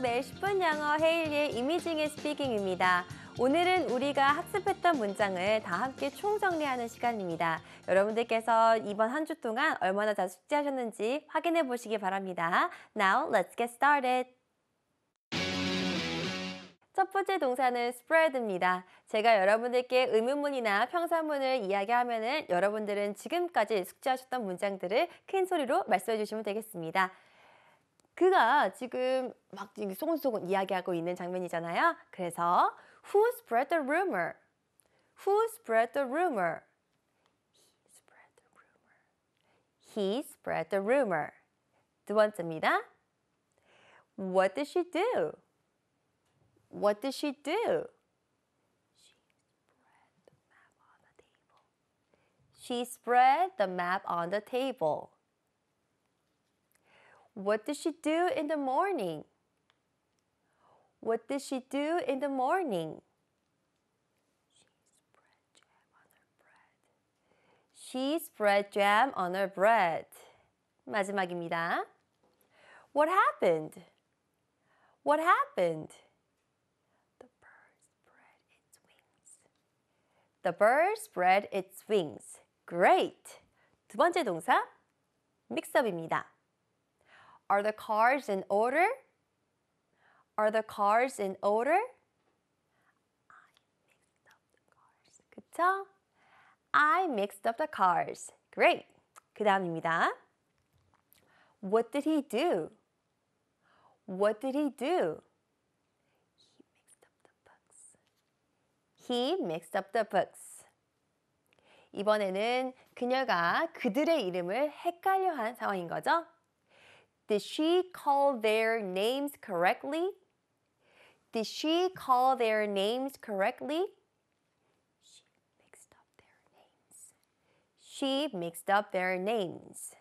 매일 10분 영어 헤일리의 이미징의 스피킹입니다. 오늘은 우리가 학습했던 문장을 다 함께 총정리하는 시간입니다. 여러분들께서 이번 한 주 동안 얼마나 잘 숙지하셨는지 확인해 보시기 바랍니다. Now let's get started. 첫 번째 동사는 spread입니다. 제가 여러분들께 의문문이나 평사문을 이야기하면 은 여러분들은 지금까지 숙지하셨던 문장들을 큰 소리로 말씀해 주시면 되겠습니다. 그가 지금 막 소곤소곤 이야기하고 있는 장면이잖아요. 그래서 Who spread the rumor? Who spread the rumor? He spread the rumor. He spread the rumor. 두 번째입니다. What did she do? What did she do? She spread the map on the table. She spread the map on the table. What did she do in the morning? What did she do in the morning? She spread jam on her bread. She spread jam on her bread. 마지막입니다. What happened? What happened? The bird spread its wings. The bird spread its wings. Great. 두 번째 동사 믹스업입니다. Are the cars in order? Are the cars in order? 그쵸? I mixed up the cars. Great. 그 다음입니다. What did he do? What did he do? He mixed up the books. 이번에는 그녀가 그들의 이름을 헷갈려 한 상황인 거죠. Did she call their names correctly? Did she call their names correctly? She mixed up their names. She mixed up their names.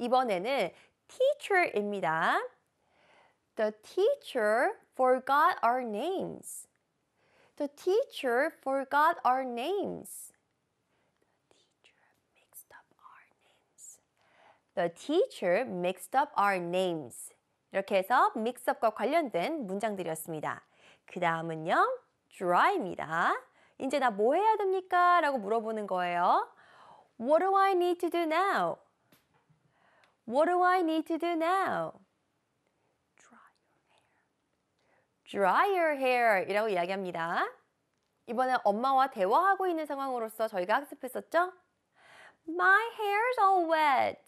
이번에는 teacher입니다. The teacher forgot our names. The teacher forgot our names. The teacher mixed up our names. 이렇게 해서 mix up과 관련된 문장들이었습니다. 그 다음은요. dry입니다. 이제 나 뭐 해야 됩니까? 라고 물어보는 거예요. What do I need to do now? What do I need to do now? Dry your hair. Dry your hair 이라고 이야기합니다. 이번에 엄마와 대화하고 있는 상황으로서 저희가 학습했었죠? My hair's all wet.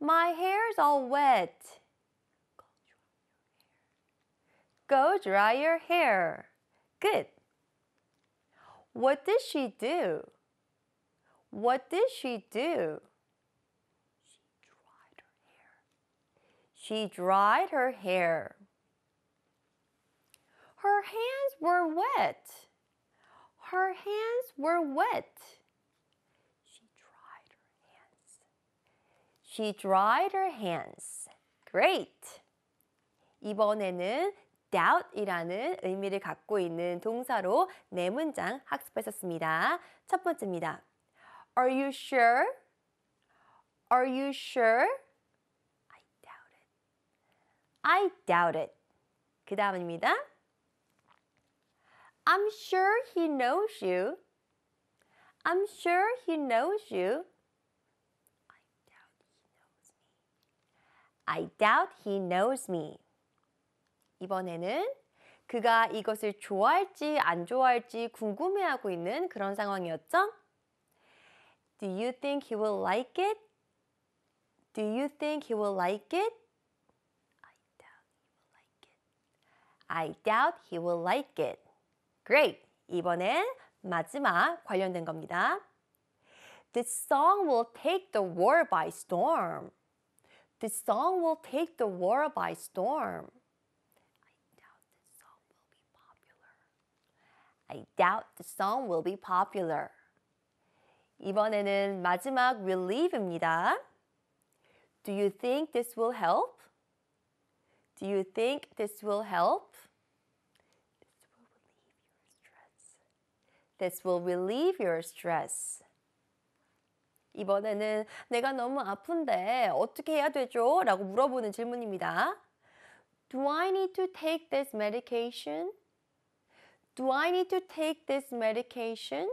My hair's all wet. Go dry your hair. Good. What did she do? What did she do? She dried her hair. She dried her hair. Her hands were wet. Her hands were wet. She dried her hands. Great. 이번에는 doubt이라는 의미를 갖고 있는 동사로 네 문장 학습했었습니다. 첫 번째입니다. Are you sure? Are you sure? I doubt it. I doubt it. 그 다음입니다. I'm sure he knows you. I'm sure he knows you. I doubt he knows me. 이번에는 그가 이것을 좋아할지 안 좋아할지 궁금해하고 있는 그런 상황이었죠? Do you think he will like it? Do you think he will like it? I doubt he will like it. Great! 이번엔 마지막 관련된 겁니다. This song will take the war by storm. The song will take the world by storm. I doubt the song will be popular. I doubt the song will be popular. 이번에는 마지막 relieve입니다. Do you think this will help? Do you think this will help? This will relieve your stress. This will relieve your stress. 이번에는 내가 너무 아픈데 어떻게 해야 되죠? 라고 물어보는 질문입니다. Do I need to take this medication? Do I need to take this medication?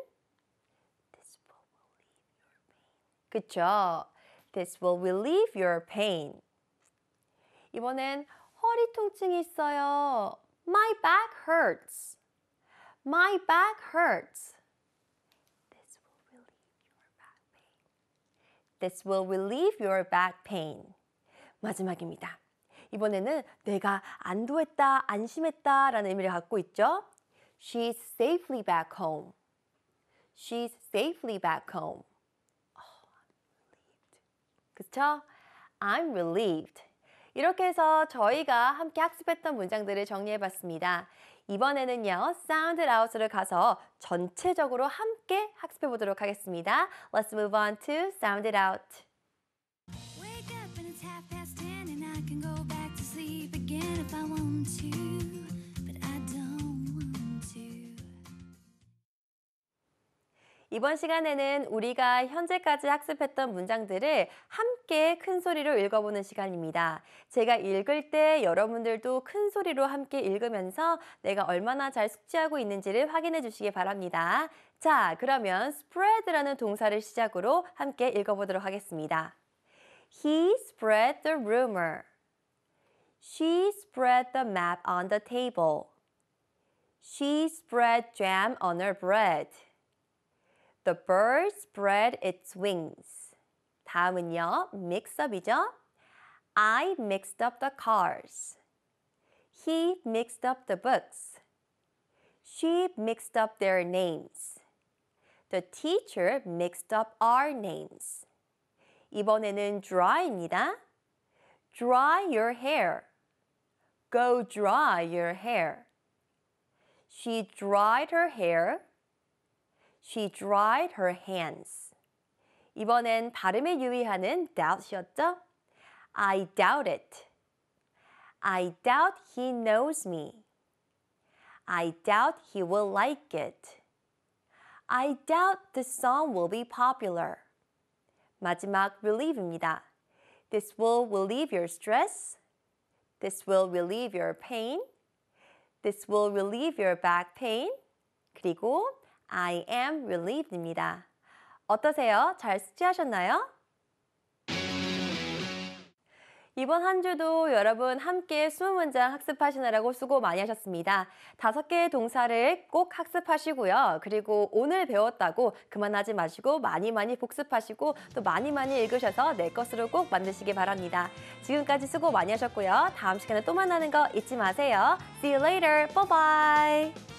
This will relieve your pain. 그쵸? This will relieve your pain. 이번엔 허리 통증이 있어요. My back hurts. My back hurts. This will relieve your back pain. 마지막입니다. 이번에는 내가 안도했다, 안심했다 라는 의미를 갖고 있죠. She's safely back home. She's safely back home. Oh, I'm relieved. 그쵸? I'm relieved. 이렇게 해서 저희가 함께 학습했던 문장들을 정리해봤습니다. 이번에는요, sound out를 가서 전체적으로 함께 학습해 보도록 하겠습니다. Let's move on to sound it out. Wake up and it's half past ten and I can go back to sleep again if I want to. 이번 시간에는 우리가 현재까지 학습했던 문장들을 함께 큰 소리로 읽어보는 시간입니다. 제가 읽을 때 여러분들도 큰 소리로 함께 읽으면서 내가 얼마나 잘 숙지하고 있는지를 확인해 주시기 바랍니다. 자, 그러면 spread라는 동사를 시작으로 함께 읽어보도록 하겠습니다. He spread the rumor. She spread the map on the table. She spread jam on her bread. The bird spread its wings. 다음은요, mix up이죠. I mixed up the cars. He mixed up the books. She mixed up their names. The teacher mixed up our names. 이번에는 dry입니다. Dry your hair. Go dry your hair. She dried her hair. She dried her hands. 이번엔 발음에 유의하는 doubt이었죠? I doubt it. I doubt he knows me. I doubt he will like it. I doubt the song will be popular. 마지막 relieve입니다. This will relieve your stress. This will relieve your pain. This will relieve your back pain. 그리고 I am relieved입니다. 어떠세요? 잘 숙지하셨나요? 이번 한 주도 여러분 함께 숨은 문장 학습하시느라고 수고 많이 하셨습니다. 다섯 개의 동사를 꼭 학습하시고요. 그리고 오늘 배웠다고 그만하지 마시고 많이 많이 복습하시고 또 많이 많이 읽으셔서 내 것으로 꼭 만드시기 바랍니다. 지금까지 수고 많이 하셨고요. 다음 시간에 또 만나는 거 잊지 마세요. See you later. Bye bye.